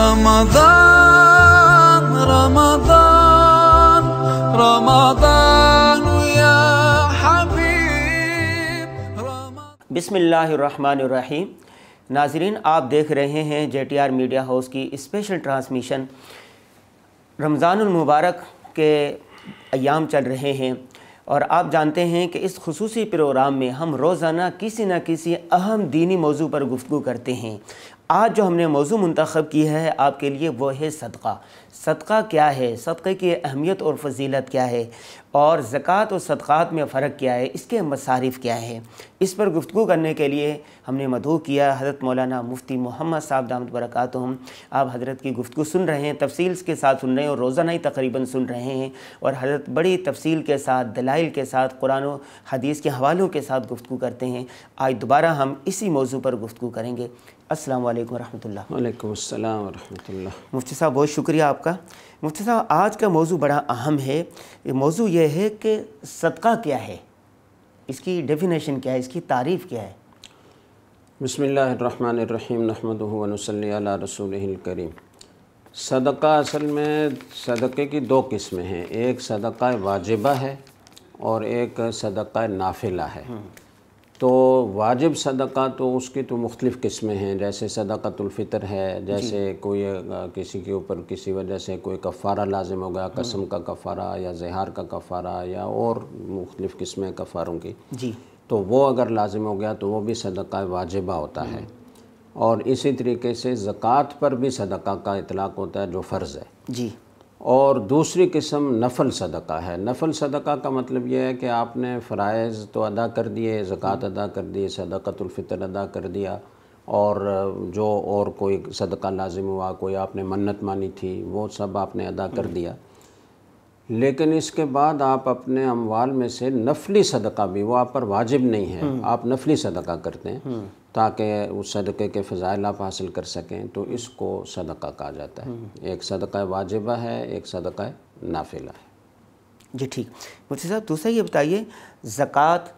رمضان رمضان رمضان يا حبيب بسم الله الرحمن الرحيم नाजरीन आप देख रहे हैं J T R media house की स्पेशल ट्रांसमिशन रमज़ानमबारक के अयाम चल रहे हैं और आप जानते हैं कि इस खसूसी प्रोग्राम में हम रोज़ाना किसी न किसी अहम दीनी मौजू पर गुफ्तु करते हैं आज जो हमने मौजू मंतखब की है आपके लिए वो है सदका सदका क्या है सदक़े की अहमियत और फजीलत क्या है और ज़क़़त और सदक़ात में फ़र्क क्या है इसके मसारफ़ क्या है इस पर गुफ्तु करने के लिए हमने मधु किया हज़रत मौलाना मुफ्ती मोहम्मद साहब दामद बरक़ात हम आप हज़रत की गुफ्तु सुन रहे हैं तफसील के साथ सुन रहे हैं और रोज़ाना ही तकरीबन सुन रहे हैं और हज़रत बड़ी तफसील के साथ दलाइल के साथ कुरान हदीस के हवालों के साथ गुफ्तु करते हैं आज दोबारा हम इसी मौजू पर गुफ्तु करेंगे अस्सलाम वालेकुम रहमतुल्लाह वालेकुम अस्सलाम रहमतुल्लाह मुफ्ती साहब बहुत शुक्रिया आपका मुफ्ती साहब आज का मौजू बड़ा अहम है मौजू यह है कि सदका क्या है इसकी डेफिनेशन क्या है इसकी तारीफ़ क्या है बसमीम नहमदल रसूल करीम सदका असल में सदक़े की दो किस्में हैं एक सदका वाजिबा है और एक सदका नाफिला है हम्म। तो वाजिब सदका तो उसकी तो मुख्तलिफ़ किस्में हैं जैसे सदकतुल्फितर है जैसे कोई किसी के ऊपर किसी वजह से कोई कफ़ारा लाजिम हो गया हम्म। कसम का कफ़ारा या जहार का कफ़ारा या और मुख्तलिफ़ किस्में कफ़ारों की जी तो वो अगर लाजिम हो गया तो वो भी सदका वाजिबा होता है हम्म। और इसी तरीके से ज़क़़त पर भी सदका का इतलाक़ होता है जो फ़र्ज़ है जी और दूसरी किस्म नफल सदका है नफल सदका का मतलब यह है कि आपने फ़रज़ तो अदा कर दिए ज़क़़त अदा कर दिए सदकतुल्फ़ितर अदा कर दिया और जो और कोई सदका लाजिम हुआ कोई आपने मन्नत मानी थी वो सब आपने अदा कर दिया लेकिन इसके बाद आप अपने अमवाल में से नफली सदका भी वो आप पर वाजिब नहीं है हम्म। आप नफली सदका करते हैं हम्म। ताकि उस सदक़े के फ़जाइल आप हासिल कर सकें तो इसको सदका कहा जाता है हम्म। एक सदका वाजिबा है एक सदका नाफिला है जी ठीक मुझे साहब दूसरा ये बताइए ज़क़़त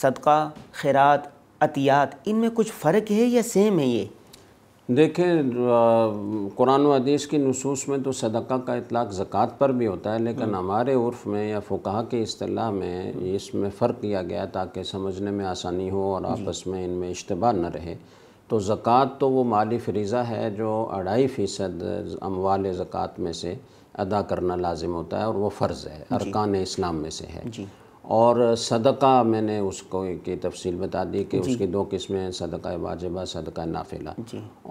सदका खैरात अतियात इनमें कुछ फ़र्क है या सेम है ये देखें कुरान हदीस की नसूस में तो सदक़ा का इतलाक़ ज़क़़त पर भी होता है लेकिन हम्म। हमारे उर्फ़ में या फ़ुकाह के अतलाह में इसमें फ़र्क किया गया ताकि समझने में आसानी हो और आपस में इनमें इश्तबा न रहे तो ज़क़़त तो वो माली फ्रीज़ा है जो अढ़ाई फ़ीसद अमवाल ज़क़़त में से अदा करना लाजिम होता है और वह फ़र्ज़ है अरकान इस्लाम में से है और सदका मैंने उसको की तफसील बता दी कि उसकी दो किस्में हैं सदका वाजिबा सदका नाफिला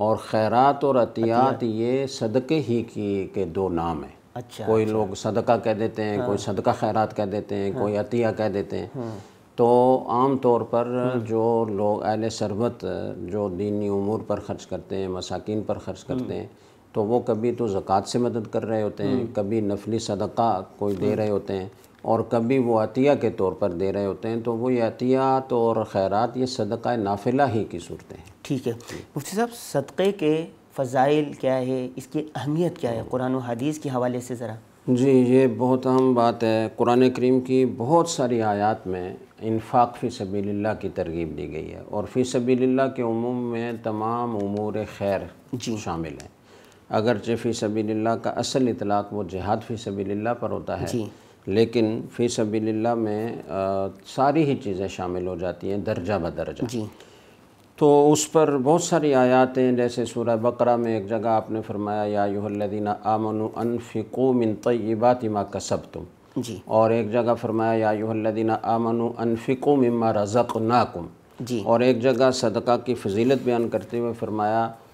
और खैरात और अतियात ये सदक़े ही की के दो नाम हैं अच्छा कोई अच्छा। लोग सदका कह देते हैं हाँ। कोई सदका खैरात कह देते हैं हाँ। कोई अतिया कह देते हैं हाँ। तो आम तौर पर हाँ। जो लोग अहल सरबत जो दीनी उमूर पर ख़र्च करते हैं मसाकिन पर ख़र्च करते हाँ। हैं तो वो कभी तो ज़क़़त से मदद कर रहे होते हैं हम्म। कभी नफली सदका कोई दे हम्म। रहे होते हैं और कभी वो अतिया के तौर पर दे रहे होते हैं तो वो ये अतियात और खैरत ये सदका नाफिला ही की सूरतें हैं ठीक है मुफ्ती साहब सदक़े के फ़जाइल क्या है इसकी अहमियत क्या है हम्म। कुरान हदीस के हवाले से ज़रा जी ये बहुत अहम बात है कुरान करीम की बहुत सारी आयात में इनफाक़ फ़ी सबील्ला की तरगीब दी गई है और फ़ी सबील के अमूम में तमाम अमूर खैर शामिल हैं अगरचे फ़ी सभी का असल इतलाक़ वो जिहाद फ़ी सबील्ला पर होता है लेकिन फ़ी सबील्ला में आ, सारी ही चीज़ें शामिल हो जाती हैं दर्जा ब दर्जा तो उस पर बहुत सारी आयातें जैसे सूरह बकरा में एक जगह आपने फरमाया या यादीना आमन अनफ़िको मिन तयबात का कसब तुम जी और एक जगह फरमाया यादीना आमन अनफ़िको मम्मा रज़क नाकुम जी और एक जगह सदका की फजीलत बयान करते हुए फरमाया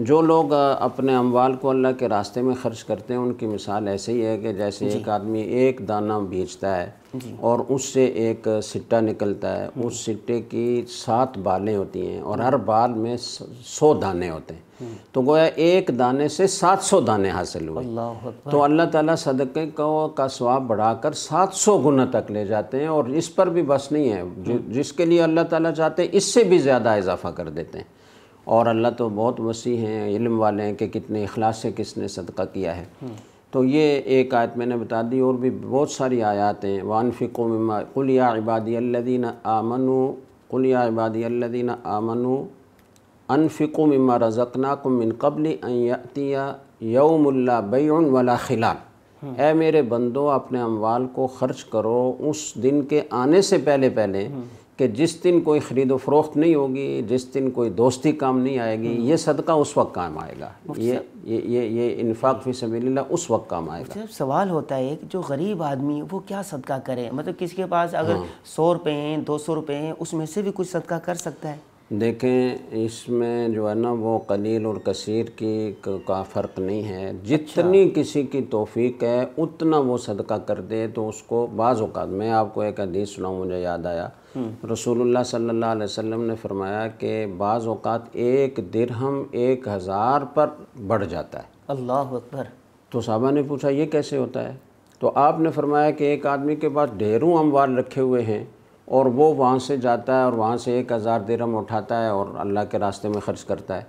जो लोग अपने अमवाल को अल्लाह के रास्ते में ख़र्च करते हैं उनकी मिसाल ऐसे ही है कि जैसे एक आदमी एक दाना बेचता है और उससे एक सिट्टा निकलता है उस सिट्टे की सात बालें होती हैं और हर बाल में सौ दाने होते हैं तो गोया एक दाने से सात सौ दाने हासिल हुए तो अल्लाह ताला सदक़े को का स्वाब बढ़ाकर सात सौ गुना तक ले जाते हैं और इस पर भी बस नहीं है हाँ। जिसके लिए अल्लाह ताला चाहते हैं इससे भी ज़्यादा इजाफा कर देते हैं और अल्लाह तो बहुत वसी हैं इल्म वाले हैं कि कितने अखलास से किसने सदका किया है तो ये एक आयत मैंने बता दी और भी बहुत सारी आयात हैं वानफ़िको ममा कुलिया इबादी अल्लदीन आमनु कुलिया इबादी अल्लदीन आमनु अनफ़िको ममा रज़कना को मिन कबल यौमुल्ला बैन वला खिला ए मेरे बंदो अपने अमवाल को ख़र्च करो उस दिन के आने से पहले पहले कि जिस दिन कोई ख़रीद फरोख्त नहीं होगी जिस दिन कोई दोस्ती काम नहीं आएगी हम्म। ये सदका उस वक्त काम आएगा ये ये ये ये इनफाक फी सबीला उस वक्त काम आएगा सवाल होता है कि जो गरीब आदमी वो क्या सदका करे मतलब किसी के पास अगर हाँ। सौ रुपये हैं दो सौ रुपये हैं उसमें से भी कुछ सदका कर सकता है देखें इसमें जो है ना वो कलील और कसीर की का फ़र्क नहीं है जितनी अच्छा। किसी की तोफ़ी है उतना वो सदका कर दे तो उसको बाज़ात मैं आपको एक हदीस सुनाऊँ मुझे याद आया रसूलुल्लाह सल्लल्लाहु अलैहि वसल्लम ने फरमाया कि बाज़ अवत एक दिरहम एक हज़ार पर बढ़ जाता है अल्लाह अकबर तो साहबा ने पूछा ये कैसे होता है तो आपने फरमाया कि एक आदमी के पास ढेरों अमवाल रखे हुए हैं और वो वहाँ से जाता है और वहाँ से एक हज़ार दिरहम उठाता है और अल्लाह के रास्ते में ख़र्च करता है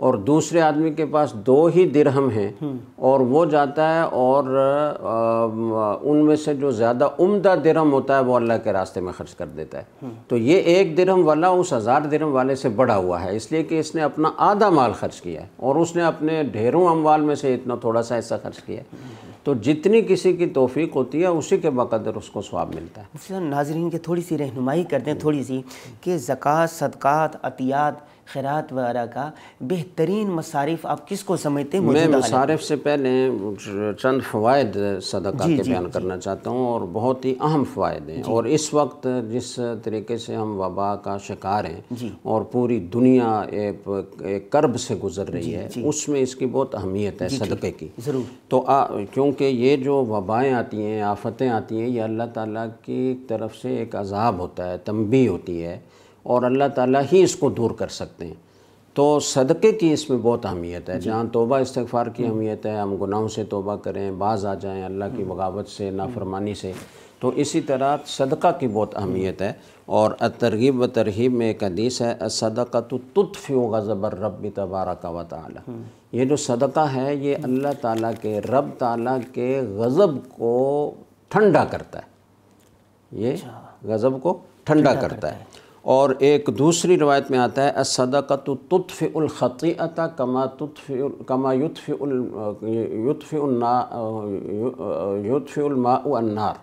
और दूसरे आदमी के पास दो ही दिरहम हैं हम्म। और वो जाता है और उनमें से जो ज़्यादा उम्दा दिरहम होता है वो अल्लाह के रास्ते में खर्च कर देता है हम्म। तो ये एक दिरहम वाला उस हज़ार दिरहम वाले से बड़ा हुआ है इसलिए कि इसने अपना आधा माल खर्च किया है और उसने अपने ढेरों अमवाल में से इतना थोड़ा सा ऐसा खर्च किया है तो जितनी किसी की तोफ़ी होती है उसी के बकदर उसको स्वाब मिलता है नाजरीन के थोड़ी सी रहनुमाई कर दें थोड़ी सी कि ज़क़़त सदक़ात अतियात खैरात वगैरह का बेहतरीन मसारिफ आप किस को समझते हैं मैं मसारिफ से पहले चंद फ़वाद सदका के बयान करना चाहता हूँ और बहुत ही अहम फ़ायदे हैं और इस वक्त जिस तरीके से हम वबा का शिकार हैं और पूरी दुनिया एक, एक कर्ब से गुजर रही है उसमें इसकी बहुत अहमियत है सदक़े की ज़रूर तो क्योंकि ये जो वबाएँ आती हैं आफतें आती हैं ये अल्लाह ताली की तरफ से एक अजाब होता है तंबी होती है और अल्लाह ताला ही इसको दूर कर सकते हैं तो सदक़े की इसमें बहुत अहमियत है जहाँ तोबा इस्तफ़ार की अहमियत है हम गुनाहों से तोबा करें बाज आ जाएँ अल्लाह की हम्म। बगावत से हम्म। नाफरमानी से तो इसी तरह सदका की बहुत अहमियत है और तरगीब व तरहीब में एक हदीस है सदका तो तुतफ़ी ज़बर रब तबारा का हम्म। वाल ये जो सदका है ये अल्लाह ताला के रब ताला के गज़ब को ठंडा करता है ये अच्छा। गज़ब को ठंडा करता है और एक दूसरी रवायत में आता है असदक़त अता कमा तुतफ़ कमा युतफ़ि युतफ़िना युतफ़िलमाअन्नार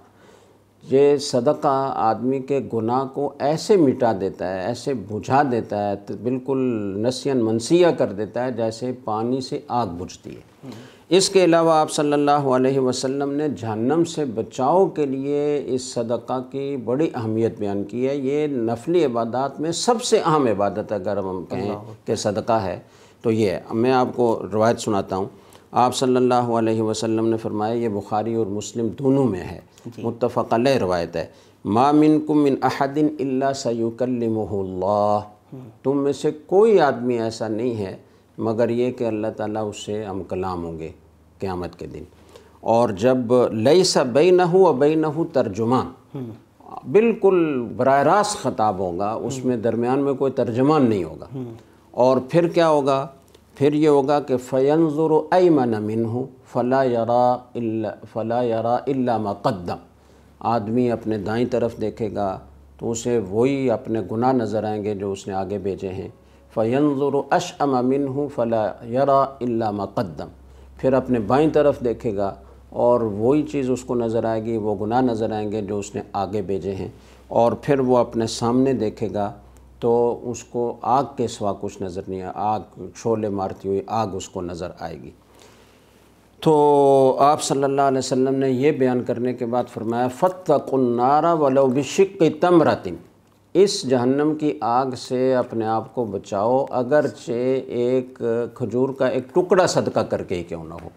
ये सदका आदमी के गुनाह को ऐसे मिटा देता है ऐसे बुझा देता है तो बिल्कुल नसीन मनसिया कर देता है जैसे पानी से आग बुझती है इसके अलावा आप सल्लल्लाहु अलैहि वसल्लम ने जहन्नम से बचाव के लिए इस सदक़ा की बड़ी अहमियत बयान की है ये नफली इबादत में सबसे अहम इबादत अगर हम कहें कि सदका है तो ये है मैं आपको रवायत सुनाता हूँ आप सल्लल्लाहु अलैहि वसल्लम ने फरमाया ये बुखारी और मुस्लिम दोनों में है मुतफ़ल रवायत है मामिन कुमिन अहदिन सयुकल्ला हम्म। तुम में से कोई आदमी ऐसा नहीं है मगर ये कि अल्लाह ताला उससे हम कलाम होंगे क़्यामत के दिन और जब लई सा बई न हो बई न हो तर्जुमा बिल्कुल बर रास्त ख़ताब होगा उसमें दरमियान में कोई तर्जमान नहीं होगा और फिर क्या होगा फिर ये होगा कि फ़ैनज़ुर ऐमन मिन हो फ़ला यरा फ़ला यरा इल्ला मक़दम आदमी अपने दाई तरफ देखेगा तो उसे वही अपने गुनाह नज़र आएंगे जो उसने आगे भेजे हैं फ़ैनज़ुर अश अमिन फ़ला यरा इल्ला मक़दम फिर अपने बाई तरफ देखेगा और वही चीज़ उसको नज़र आएगी वो गुनाह नज़र आएंगे जो उसने आगे भेजे हैं और फिर वो अपने सामने देखेगा तो उसको आग के सिवा कुछ नज़र नहीं आया आग छोले मारती हुई आग उसको नज़र आएगी तो आप सल्लल्लाहु अलैहि वसल्लम ने यह बयान करने के बाद फरमाया फ़त्तकुन्नारा वलो बिशिक तमरतिम इस जहन्नम की आग से अपने आप को बचाओ अगरचे एक खजूर का एक टुकड़ा सदका करके ही क्यों ना हो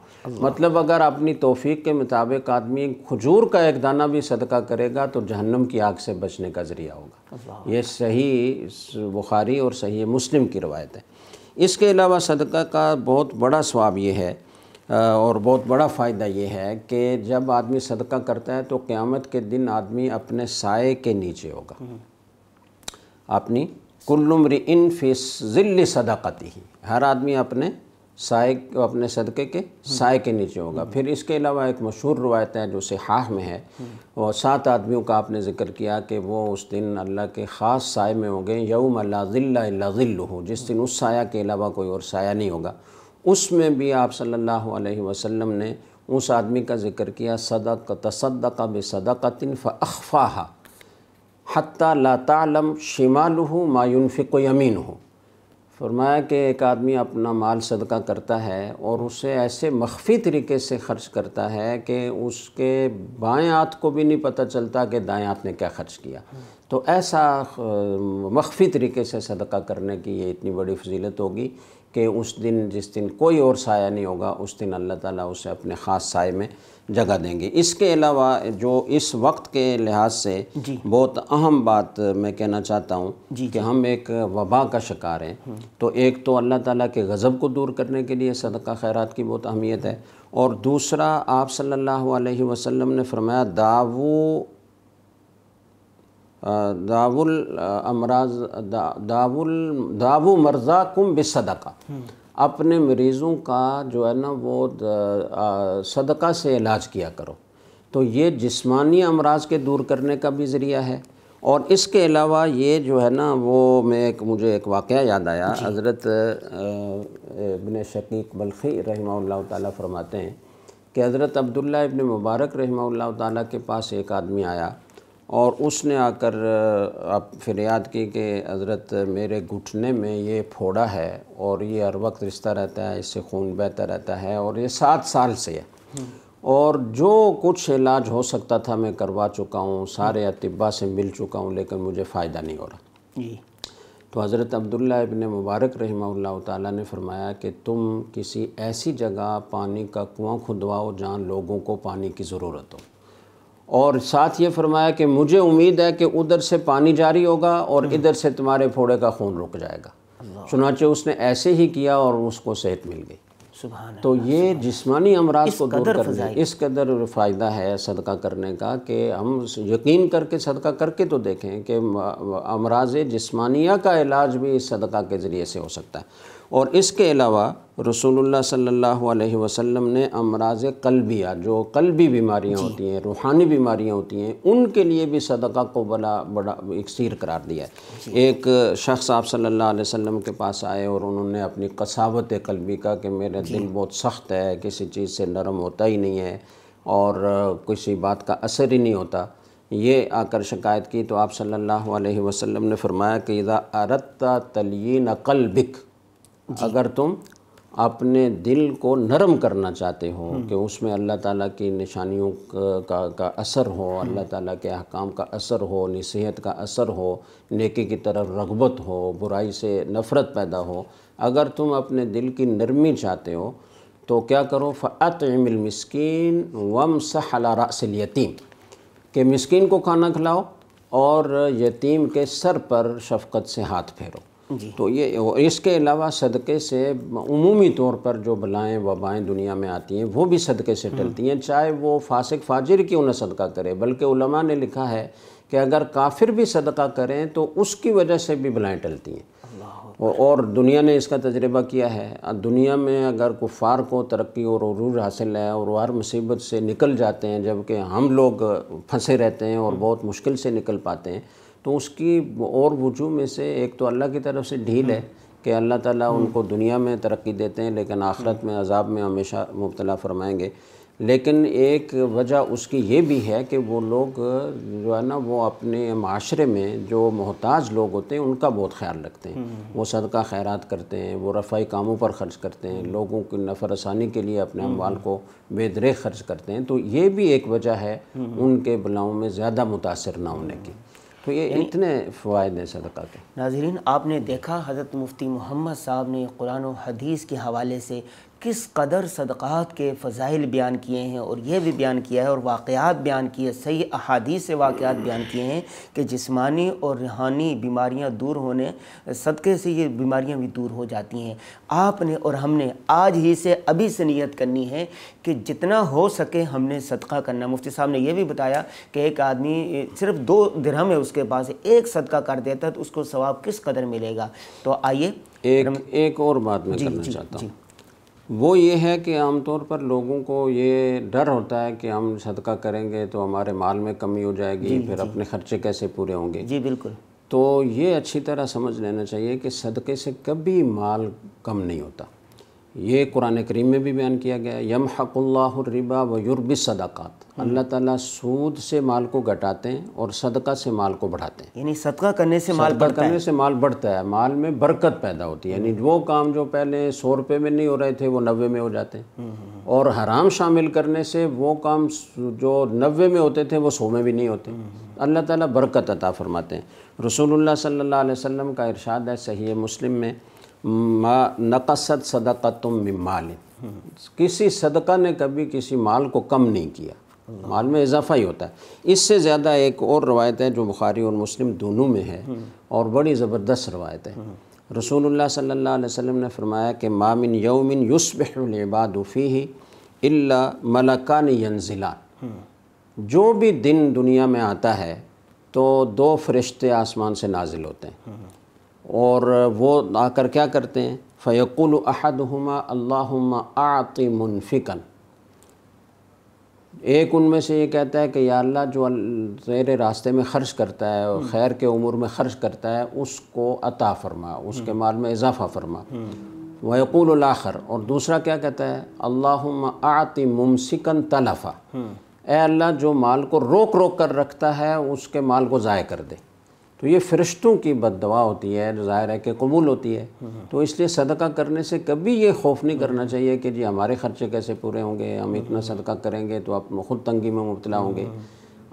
मतलब अगर अपनी तोफ़ी के मुताबिक आदमी खजूर का एक दाना भी सदका करेगा तो जहन्नम की आग से बचने का ज़रिया होगा ये सही बुखारी और सही मुस्लिम की रवायत है इसके अलावा सदका का बहुत बड़ा स्वाब ये है और बहुत बड़ा फ़ायदा ये है कि जब आदमी सदका करता है तो क़्यामत के दिन आदमी अपने साय के नीचे होगा हम्म। अपनी कुल्लुमरी इन फेस ज़िल्ली सदाकती ही हर आदमी अपने साय अपने सदक़े के साय के नीचे होगा फिर इसके अलावा एक मशहूर रवायत है जो सिहा में है और सात आदमियों का आपने जिक्र किया कि वो उस दिन अल्लाह के ख़ास साय में होंगे यौम ज़िल्ल हो जिस दिन उस साया के अलावा कोई और साया नहीं होगा उसमें भी आप सल्लल्लाहु अलैहि वसल्लम ने उस आदमी का जिक्र किया सदक तसदक बसदक़िन फ़ाहा हती लातम शिमाल हो मायूनफ़िक यमीन हो फरमाया कि एक आदमी अपना माल सदका करता है और उसे ऐसे मख्फी तरीके से ख़र्च करता है कि उसके बाएं हाथ को भी नहीं पता चलता कि दाएं हाथ ने क्या ख़र्च किया तो ऐसा मख्फी तरीके से सदका करने की ये इतनी बड़ी फजीलत होगी कि उस दिन जिस दिन कोई और साया नहीं होगा उस दिन अल्लाह ताला उसे अपने ख़ास साय में जगह देंगे इसके अलावा जो इस वक्त के लिहाज से बहुत अहम बात मैं कहना चाहता हूँ कि हम एक वबा का शिकार हैं हम्म। तो एक तो अल्लाह ताला के गज़ब को दूर करने के लिए सदका खैरात की बहुत अहमियत है और दूसरा आप सल्लल्लाहु अलैहि वसल्लम ने फरमाया दावू दावुल अमराज दा, दावुल दावु मर्जा कुम बिसदका हम्म। अपने मरीज़ों का जो है ना वो सदका से इलाज किया करो तो ये जिस्मानी अमराज के दूर करने का भी ज़रिया है और इसके अलावा ये जो है ना वो मैं एक मुझे एक वाक़ याद आया हज़रत इबन शकीक बल्खी रहमा ताला फरमाते हैं कि हज़रत अब्दुल्ला इबन मुबारक रहमा ताली के पास एक आदमी आया और उसने आकर आप फिर याद की कि हज़रत मेरे घुटने में ये फोड़ा है और ये हर वक्त रिश्ता रहता है इससे खून बहता रहता है और ये सात साल से है और जो कुछ इलाज हो सकता था मैं करवा चुका हूँ सारे अतिबा से मिल चुका हूँ लेकिन मुझे फ़ायदा नहीं हो रहा तो हज़रत अब्दुल्ला इबन मुबारक रहमा ताला ने फरमाया कि तुम किसी ऐसी जगह पानी का कुआं खुदवाओ जहाँ लोगों को पानी की ज़रूरत हो और साथ ये फरमाया कि मुझे उम्मीद है कि उधर से पानी जारी होगा और हम्म। इधर से तुम्हारे फोड़े का खून रुक जाएगा चुनाचे उसने ऐसे ही किया और उसको सेहत मिल गई तो ये जिस्मानी अमराज को दूर करने इस कदर फ़ायदा है सदका करने का कि हम यकीन करके सदका करके तो देखें कि अमराज जिस्मानिया का इलाज भी सदका के ज़रिए से हो सकता है और इसके अलावा रसूलुल्लाह सल्लल्लाहु अलैहि वसल्लम ने अमराज कल्बिया जो कल्बी बीमारियां होती हैं रूहानी बीमारियां होती हैं उनके लिए भी सदका को बड़ा बड़ा सीर करार दिया है एक शख्स आप सल्लल्लाहु अलैहि वसल्लम के पास आए और उन्होंने अपनी कसावत कल्बी का कि मेरा दिल बहुत सख्त है किसी चीज़ से नरम होता ही नहीं है और किसी बात का असर ही नहीं होता ये आकर शिकायत की तो आप सल्लल्लाहु अलैहि वसल्लम ने फरमाया कि इदा अरत तलियन कलबिक अगर तुम अपने दिल को नरम करना चाहते हो हम्म। कि उसमें अल्लाह ताला की निशानियों का का, का असर हो हम्म। अल्लाह ताला के अहकाम का असर हो नसीहत का असर हो नेकी की तरफ रगबत हो बुराई से नफ़रत पैदा हो अगर तुम अपने दिल की नरमी चाहते हो तो क्या करो फ़तमिलमस्किन वम यतीम के मस्किन को खाना खिलाओ और यतीम के सर पर शफकत से हाथ फेरो तो ये इसके अलावा सदक़े से उमूमी तौर पर जो बलाएँ वबाएँ दुनिया में आती हैं वो भी सदक़े से हम्म। टलती हैं चाहे वो फासिक फाजिर क्यों ना सदका करे बल्कि उलमा ने लिखा है कि अगर काफिर भी सदका करें तो उसकी वजह से भी बलाएँ टलती हैं और दुनिया ने इसका तजर्बा किया है दुनिया में अगर कुफार को तरक्की और अरूर हासिल है और हर मुसीबत से निकल जाते हैं जबकि हम लोग फंसे रहते हैं और हम्म। बहुत मुश्किल से निकल पाते हैं तो उसकी और वजू में से एक तो अल्लाह की तरफ से ढील है कि अल्लाह ताला उनको दुनिया में तरक्की देते हैं लेकिन आखरत में अजाब में हमेशा मुबतला फरमाएंगे लेकिन एक वजह उसकी ये भी है कि वो लोग जो है ना वो अपने माशरे में जो मोहताज लोग होते हैं उनका बहुत ख्याल रखते हैं हम्म। वो सदका खैरात करते हैं वो रफाई कामों पर खर्च करते हैं हम्म। लोगों की नफर आसानी के लिए अपने हम्म। अमवाल को बेदरे खर्च करते हैं तो ये भी एक वजह है उनके बलाओं में ज़्यादा मुतासर ना होने की तो ये इतने फ़वाद हैं सदका के नाजरीन आपने देखा हज़रत मुफ्ती मोहम्मद साहब ने कुरान हदीस के हवाले से किस कदर सदक़ात के फ़जाइल बयान किए हैं और यह भी बयान किया है और वाक़ात बयान किए सही अहादी से वाक़ात बयान किए हैं कि जिस्मानी और रूहानी बीमारियाँ दूर होने सदक़े से ये बीमारियाँ भी दूर हो जाती हैं आपने और हमने आज ही से अभी से नीयत करनी है कि जितना हो सके हमने सदका करना मुफ्ती साहब ने यह भी बताया कि एक आदमी सिर्फ दो दिरहम है उसके पास एक सदका कर देता है तो उसको सवाब किस कदर मिलेगा तो आइए एक, एक और बात मैं करना चाहता हूँ वो ये है कि आमतौर पर लोगों को ये डर होता है कि हम सदका करेंगे तो हमारे माल में कमी हो जाएगी फिर अपने खर्चे कैसे पूरे होंगे जी बिल्कुल तो ये अच्छी तरह समझ लेना चाहिए कि सदक़े से कभी माल कम नहीं होता ये कुरान करीम में भी बयान किया गया यम हक़ुल्लाबा व युरब सदक़ात हम्म। अल्लाह ताला सूद से माल को घटाते हैं और सदका से माल को बढ़ाते हैं यानी सदका करने से माल बढ़ता करने है। से माल बढ़ता है माल में बरकत पैदा होती है यानी हम्म। वो काम जो पहले सौ रुपये में नहीं हो रहे थे वो नबे में हो जाते हैं हम्म, और हराम शामिल करने से वो काम जो नब्बे में होते थे वो सौ में भी नहीं होते अल्लाह ताली बरकत अता फरमाते हैं रसूल सल्ला वसम का इरशाद है सही मुस्लिम में मा नकसद सदका तुम माल किसी सदका ने कभी किसी माल को कम नहीं किया माल में इजाफा ही होता है इससे ज़्यादा एक और रवायत है जो बुखारी और मुस्लिम दोनों में है और बड़ी ज़बरदस्त रवायत है रसूलुल्लाह सल्लल्लाहु अलैहि वसल्लम ने फरमाया कि मामिन यौमिन युसबादफ़ी ही इल्ला मलकान यंजिला जो भी दिन दुनिया में आता है तो दो फरिश्ते आसमान से नाजिल होते हैं और वो आकर क्या करते हैं फ़ैकुल अहद हमा अल्लाह आति मुनफिकन एक उनमें से ये कहता है कि या अल्लाह जो तेरे रास्ते में ख़र्च करता है और हम्म। खैर के उमूर में ख़र्च करता है उसको अता फरमा उसके हम्म। माल में इजाफ़ा फरमा हम्म। वैकुल आखर और दूसरा क्या कहता है अल्लाह आति मुमसिकन तलफ़ा ए अल्लाह जो माल को रोक रोक कर रखता है उसके माल को ज़ाय कर दे तो ये फ़रिश्तों की बददवा होती है ज़ाहिर है कि कबूल होती है तो इसलिए सदका करने से कभी ये खौफ नहीं करना चाहिए कि जी हमारे ख़र्चे कैसे पूरे होंगे हम इतना सदका करेंगे तो आप खुद तंगी में मुबतला होंगे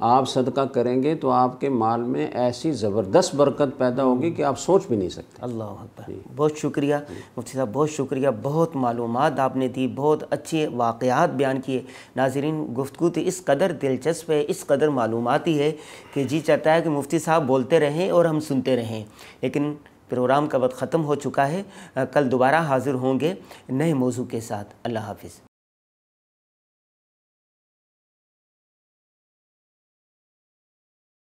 आप सदका करेंगे तो आपके माल में ऐसी ज़बरदस्त बरकत पैदा होगी कि आप सोच भी नहीं सकते अल्लाह बहुत शुक्रिया मुफ्ती साहब बहुत शुक्रिया बहुत मालूम आपने दी बहुत अच्छे वाक़ात बयान किए नाजरीन गुफ्तु तो इस कदर दिलचस्प है इस कदर मालूमती है कि जी चाहता है कि मुफ्ती साहब बोलते रहें और हम सुनते रहें लेकिन प्रोग्राम का वक्त ख़त्म हो चुका है कल दोबारा हाज़िर होंगे नए मौजू के साथ अल्लाह हाफिज़